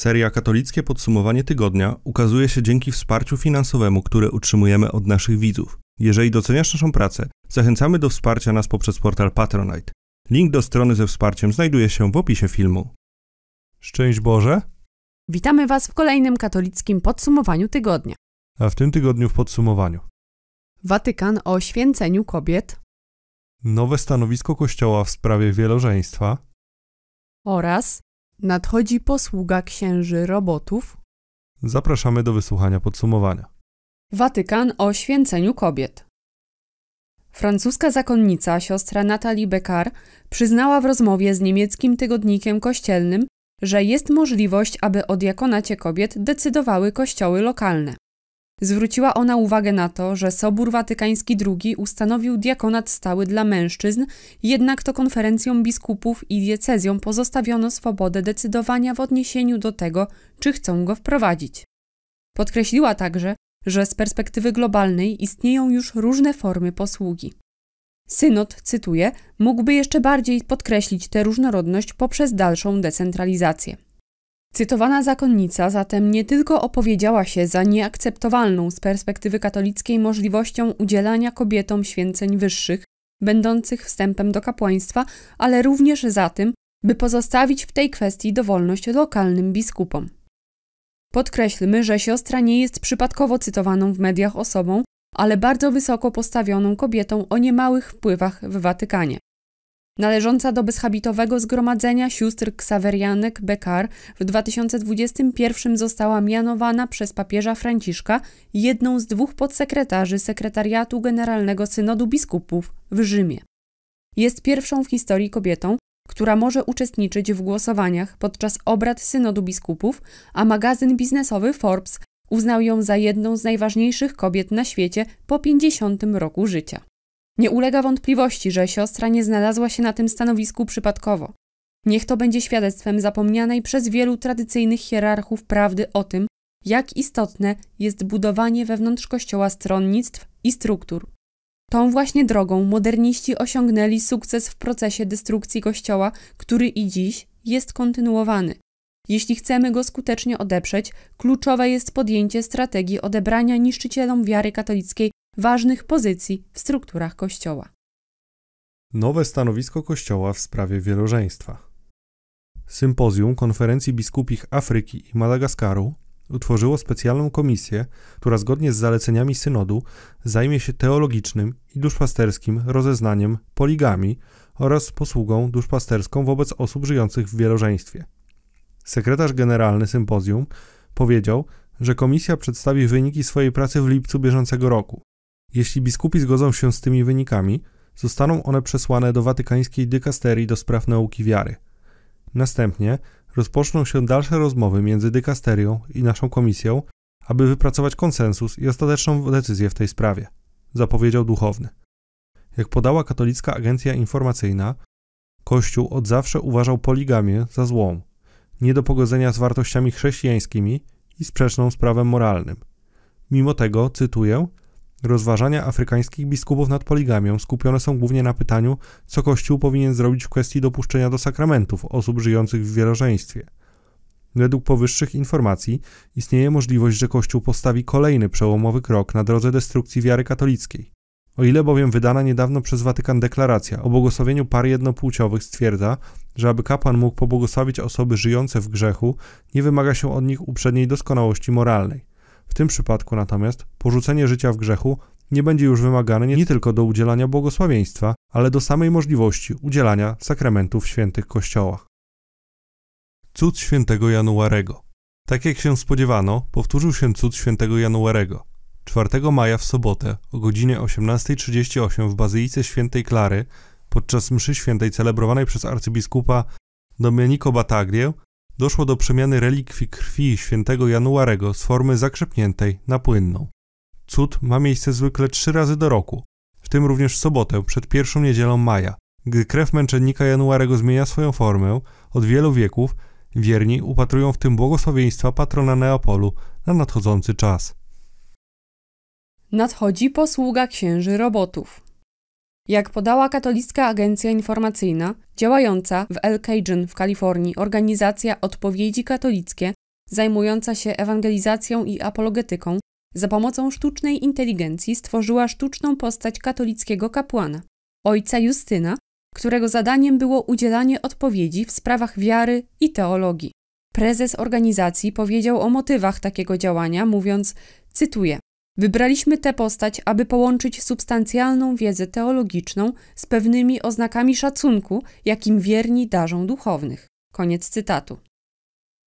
Seria Katolickie Podsumowanie Tygodnia ukazuje się dzięki wsparciu finansowemu, które utrzymujemy od naszych widzów. Jeżeli doceniasz naszą pracę, zachęcamy do wsparcia nas poprzez portal Patronite. Link do strony ze wsparciem znajduje się w opisie filmu. Szczęść Boże! Witamy Was w kolejnym katolickim podsumowaniu tygodnia. A w tym tygodniu w podsumowaniu. Watykan o święceniu kobiet. Nowe stanowisko Kościoła w sprawie wielożeństwa. Oraz Nadchodzi posługa księży robotów. Zapraszamy do wysłuchania podsumowania. Watykan o święceniu kobiet. Francuska zakonnica, siostra Natalie Beckar, przyznała w rozmowie z niemieckim tygodnikiem kościelnym, że jest możliwość, aby o diakonacie kobiet decydowały kościoły lokalne. Zwróciła ona uwagę na to, że Sobór Watykański II ustanowił diakonat stały dla mężczyzn, jednak to konferencją biskupów i diecezją pozostawiono swobodę decydowania w odniesieniu do tego, czy chcą go wprowadzić. Podkreśliła także, że z perspektywy globalnej istnieją już różne formy posługi. Synod, cytuję, mógłby jeszcze bardziej podkreślić tę różnorodność poprzez dalszą decentralizację. Cytowana zakonnica zatem nie tylko opowiedziała się za nieakceptowalną z perspektywy katolickiej możliwością udzielania kobietom święceń wyższych, będących wstępem do kapłaństwa, ale również za tym, by pozostawić w tej kwestii dowolność lokalnym biskupom. Podkreślmy, że siostra nie jest przypadkowo cytowaną w mediach osobą, ale bardzo wysoko postawioną kobietą o niemałych wpływach w Watykanie należąca do bezhabitowego zgromadzenia sióstr ksawerianek Bekar w 2021 została mianowana przez papieża Franciszka jedną z dwóch podsekretarzy Sekretariatu Generalnego Synodu Biskupów w Rzymie. Jest pierwszą w historii kobietą, która może uczestniczyć w głosowaniach podczas obrad Synodu Biskupów, a magazyn biznesowy Forbes uznał ją za jedną z najważniejszych kobiet na świecie po 50 roku życia. Nie ulega wątpliwości, że siostra nie znalazła się na tym stanowisku przypadkowo. Niech to będzie świadectwem zapomnianej przez wielu tradycyjnych hierarchów prawdy o tym, jak istotne jest budowanie wewnątrz kościoła stronnictw i struktur. Tą właśnie drogą moderniści osiągnęli sukces w procesie destrukcji kościoła, który i dziś jest kontynuowany. Jeśli chcemy go skutecznie odeprzeć, kluczowe jest podjęcie strategii odebrania niszczycielom wiary katolickiej ważnych pozycji w strukturach Kościoła. Nowe stanowisko Kościoła w sprawie wielożeństwa. Sympozjum Konferencji Biskupich Afryki i Madagaskaru utworzyło specjalną komisję, która zgodnie z zaleceniami synodu zajmie się teologicznym i duszpasterskim rozeznaniem poligami oraz posługą duszpasterską wobec osób żyjących w wielożeństwie. Sekretarz generalny sympozjum powiedział, że komisja przedstawi wyniki swojej pracy w lipcu bieżącego roku. Jeśli biskupi zgodzą się z tymi wynikami, zostaną one przesłane do watykańskiej dykasterii do spraw nauki wiary. Następnie rozpoczną się dalsze rozmowy między dykasterią i naszą komisją, aby wypracować konsensus i ostateczną decyzję w tej sprawie, zapowiedział duchowny. Jak podała katolicka agencja informacyjna, Kościół od zawsze uważał poligamię za złą, nie do pogodzenia z wartościami chrześcijańskimi i sprzeczną z prawem moralnym. Mimo tego, cytuję, Rozważania afrykańskich biskupów nad poligamią skupione są głównie na pytaniu, co Kościół powinien zrobić w kwestii dopuszczenia do sakramentów osób żyjących w wielożeństwie. Według powyższych informacji istnieje możliwość, że Kościół postawi kolejny przełomowy krok na drodze destrukcji wiary katolickiej. O ile bowiem wydana niedawno przez Watykan deklaracja o błogosławieniu par jednopłciowych stwierdza, że aby kapłan mógł pobłogosławić osoby żyjące w grzechu, nie wymaga się od nich uprzedniej doskonałości moralnej. W tym przypadku natomiast porzucenie życia w grzechu nie będzie już wymagane nie tylko do udzielania błogosławieństwa, ale do samej możliwości udzielania sakramentów w świętych kościołach. Cud świętego Januarego. Tak jak się spodziewano, powtórzył się cud świętego Januarego. 4 maja w sobotę o godzinie 18.38 w Bazylice Świętej Klary podczas mszy świętej celebrowanej przez arcybiskupa Domenico Bataglie doszło do przemiany relikwii krwi świętego Januarego z formy zakrzepniętej na płynną. Cud ma miejsce zwykle trzy razy do roku, w tym również w sobotę przed pierwszą niedzielą maja, gdy krew męczennika Januarego zmienia swoją formę, od wielu wieków wierni upatrują w tym błogosławieństwa patrona Neapolu na nadchodzący czas. Nadchodzi posługa księży robotów. Jak podała katolicka agencja informacyjna, działająca w El Cajun w Kalifornii organizacja Odpowiedzi Katolickie, zajmująca się ewangelizacją i apologetyką, za pomocą sztucznej inteligencji stworzyła sztuczną postać katolickiego kapłana, ojca Justyna, którego zadaniem było udzielanie odpowiedzi w sprawach wiary i teologii. Prezes organizacji powiedział o motywach takiego działania, mówiąc, cytuję: Wybraliśmy tę postać, aby połączyć substancjalną wiedzę teologiczną z pewnymi oznakami szacunku, jakim wierni darzą duchownych. Koniec cytatu.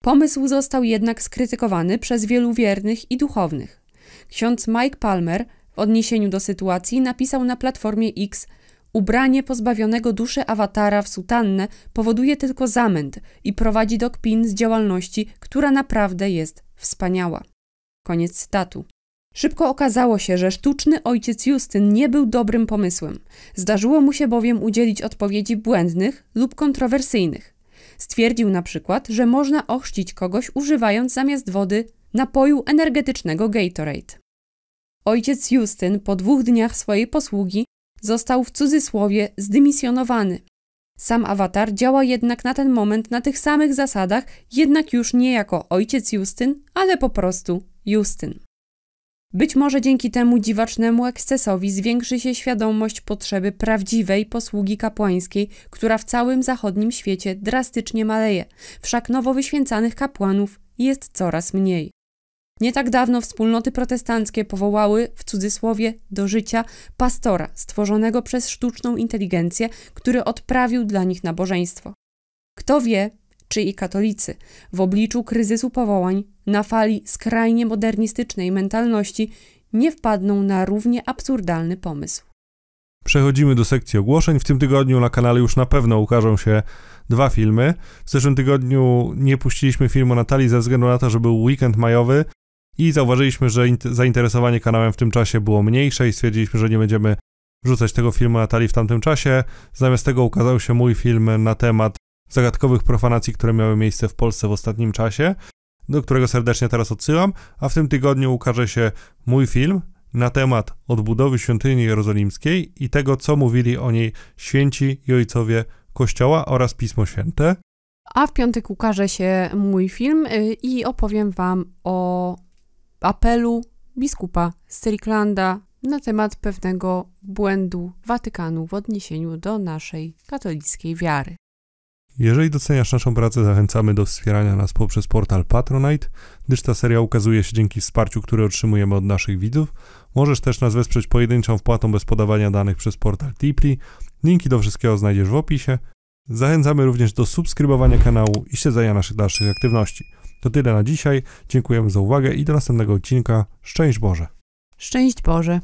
Pomysł został jednak skrytykowany przez wielu wiernych i duchownych. Ksiądz Mike Palmer w odniesieniu do sytuacji napisał na platformie X: Ubranie pozbawionego duszy awatara w sutannę powoduje tylko zamęt i prowadzi do kpin z działalności, która naprawdę jest wspaniała. Koniec cytatu. Szybko okazało się, że sztuczny ojciec Justyn nie był dobrym pomysłem. Zdarzyło mu się bowiem udzielić odpowiedzi błędnych lub kontrowersyjnych. Stwierdził na przykład, że można ochrzcić kogoś używając zamiast wody napoju energetycznego Gatorade. Ojciec Justyn po dwóch dniach swojej posługi został w cudzysłowie zdymisjonowany. Sam awatar działa jednak na ten moment na tych samych zasadach, jednak już nie jako ojciec Justyn, ale po prostu Justyn. Być może dzięki temu dziwacznemu ekscesowi zwiększy się świadomość potrzeby prawdziwej posługi kapłańskiej, która w całym zachodnim świecie drastycznie maleje, wszak nowo wyświęcanych kapłanów jest coraz mniej. Nie tak dawno wspólnoty protestanckie powołały, w cudzysłowie, do życia pastora stworzonego przez sztuczną inteligencję, który odprawił dla nich nabożeństwo. Kto wie, czy i katolicy w obliczu kryzysu powołań na fali skrajnie modernistycznej mentalności nie wpadną na równie absurdalny pomysł. Przechodzimy do sekcji ogłoszeń. W tym tygodniu na kanale już na pewno ukażą się dwa filmy. W zeszłym tygodniu nie puściliśmy filmu Natalii ze względu na to, że był weekend majowy i zauważyliśmy, że zainteresowanie kanałem w tym czasie było mniejsze i stwierdziliśmy, że nie będziemy rzucać tego filmu Natalii w tamtym czasie. Zamiast tego ukazał się mój film na temat zagadkowych profanacji, które miały miejsce w Polsce w ostatnim czasie do którego serdecznie teraz odsyłam, a w tym tygodniu ukaże się mój film na temat odbudowy świątyni jerozolimskiej i tego, co mówili o niej święci i ojcowie Kościoła oraz Pismo Święte. A w piątek ukaże się mój film y, i opowiem Wam o apelu biskupa Stricklanda na temat pewnego błędu Watykanu w odniesieniu do naszej katolickiej wiary. Jeżeli doceniasz naszą pracę, zachęcamy do wspierania nas poprzez portal Patronite, gdyż ta seria ukazuje się dzięki wsparciu, które otrzymujemy od naszych widzów. Możesz też nas wesprzeć pojedynczą wpłatą bez podawania danych przez portal Tipli. Linki do wszystkiego znajdziesz w opisie. Zachęcamy również do subskrybowania kanału i śledzenia naszych dalszych aktywności. To tyle na dzisiaj. Dziękujemy za uwagę i do następnego odcinka. Szczęść Boże! Szczęść Boże!